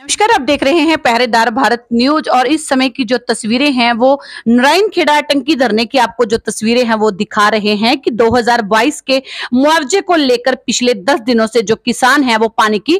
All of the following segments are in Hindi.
नमस्कार आप देख रहे हैं पहरेदार भारत न्यूज और इस समय की जो तस्वीरें हैं वो नारायण खेड़ा टंकी धरने की आपको जो तस्वीरें हैं वो दिखा रहे हैं कि 2022 के मुआवजे को लेकर पिछले 10 दिनों से जो किसान हैं वो पानी की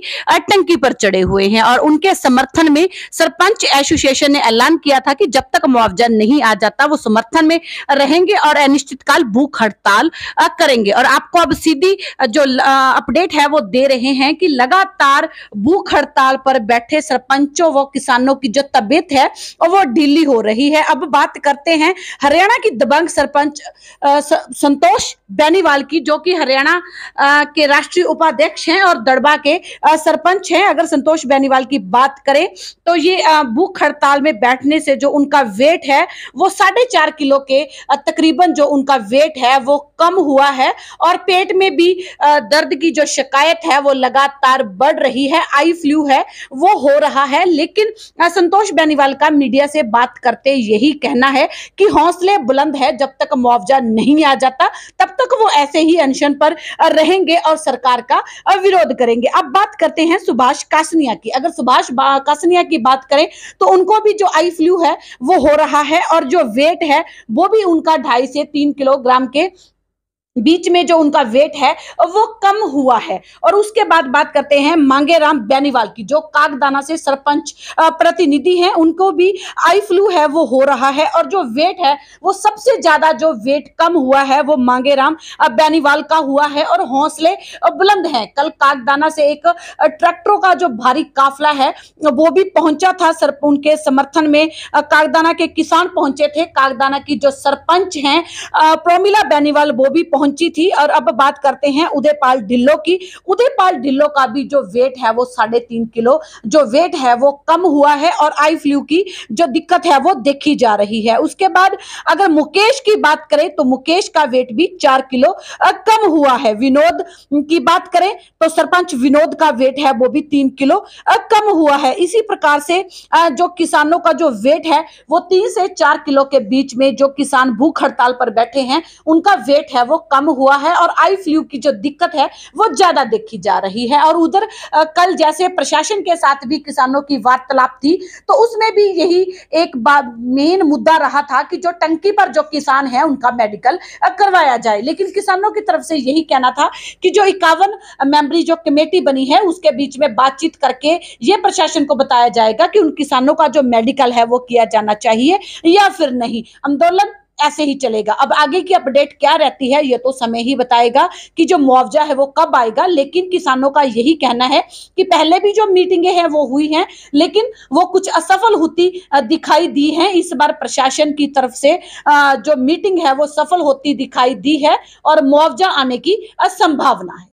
टंकी पर चढ़े हुए हैं और उनके समर्थन में सरपंच एसोसिएशन ने ऐलान किया था कि जब तक मुआवजा नहीं आ जाता वो समर्थन में रहेंगे और अनिश्चितकाल भूख हड़ताल करेंगे और आपको अब सीधी जो अपडेट है वो दे रहे हैं कि लगातार भूख हड़ताल पर बैठ बैठे सरपंचों व किसानों की जो तबीयत है वो ढीली हो रही है अब बात करते हैं हरियाणा की दबंग सरपंच संतोष बैनीवाल की जो कि हरियाणा के राष्ट्रीय उपाध्यक्ष हैं और दड़बा के सरपंच हैं अगर संतोष बैनीवाल की बात करें तो ये भूख हड़ताल में बैठने से जो उनका वेट है वो साढ़े चार किलो के तकरीबन जो उनका वेट है वो कम हुआ है और पेट में भी दर्द की जो शिकायत है वो लगातार बढ़ रही है आई फ्लू है वो हो रहा है लेकिन संतोष बेनीवाल का मीडिया से बात करते यही कहना है कि हौसले बुलंद है जब तक मुआवजा नहीं आ जाता तब तक वो ऐसे ही अनशन पर रहेंगे और सरकार का विरोध करेंगे अब बात करते हैं सुभाष कासनिया की अगर सुभाष कासनिया की बात करें तो उनको भी जो आई फ्लू है वो हो रहा है और जो वेट है वो भी उनका ढाई से तीन किलोग्राम के बीच में जो उनका वेट है वो कम हुआ है और उसके बाद बात करते हैं मांगेराम बेनीवाल की जो कागदाना से सरपंच प्रतिनिधि हैं उनको भी आई फ्लू है वो हो रहा है और जो वेट है वो सबसे ज्यादा जो वेट कम हुआ है वो मांगेराम बेनीवाल का हुआ है और हौसले बुलंद हैं कल कागदाना से एक ट्रैक्टरों का जो भारी काफला है वो भी पहुंचा था सर उनके समर्थन में कागदाना के किसान पहुंचे थे कागदाना की जो सरपंच हैं प्रोमिला बेनीवाल वो भी पहुंच पहुंची थी और अब बात करते हैं उदयपाल ढिल्लो की उदयपाल ढिल्लो का भी जो वेट है वो साढ़े तीन किलो जो वेट है वो कम हुआ है और आई फ्लू की जो दिक्कत है वो देखी जा रही है उसके बाद अगर मुकेश की बात करें तो मुकेश का वेट भी चार किलो कम हुआ है विनोद की बात करें तो सरपंच विनोद का वेट है वो भी तीन किलो कम हुआ है इसी प्रकार से जो किसानों का जो वेट है वो तीन से चार किलो के बीच में जो किसान भूख हड़ताल पर बैठे हैं उनका वेट है वो कम हुआ है और आई फ्लू की जो दिक्कत है वो ज्यादा देखी जा रही है और उधर कल जैसे प्रशासन के साथ भी किसानों की वार्तालाप थी तो उसमें भी यही एक मेन मुद्दा रहा था कि जो टंकी पर जो किसान है उनका मेडिकल करवाया जाए लेकिन किसानों की तरफ से यही कहना था कि जो इक्यावन मेंबरी जो कमेटी बनी है उसके बीच में बातचीत करके ये प्रशासन को बताया जाएगा कि उन किसानों का जो मेडिकल है वो किया जाना चाहिए या फिर नहीं आंदोलन ऐसे ही चलेगा अब आगे की अपडेट क्या रहती है ये तो समय ही बताएगा कि जो मुआवजा है वो कब आएगा लेकिन किसानों का यही कहना है कि पहले भी जो मीटिंगें हैं वो हुई हैं लेकिन वो कुछ असफल होती दिखाई दी हैं इस बार प्रशासन की तरफ से जो मीटिंग है वो सफल होती दिखाई दी है और मुआवजा आने की संभावना है